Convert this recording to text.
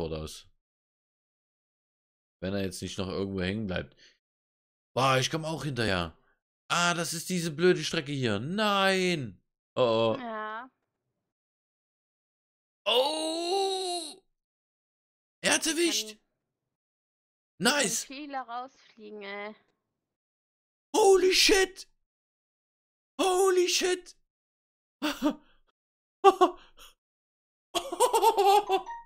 aus. Wenn er jetzt nicht noch irgendwo hängen bleibt. Boah, ich komme auch hinterher. Ah, das ist diese blöde Strecke hier. Nein! Oh. oh. Ja. Oh! Er hat erwischt! Kann, nice! viele rausfliegen, ey. Holy shit! Holy shit!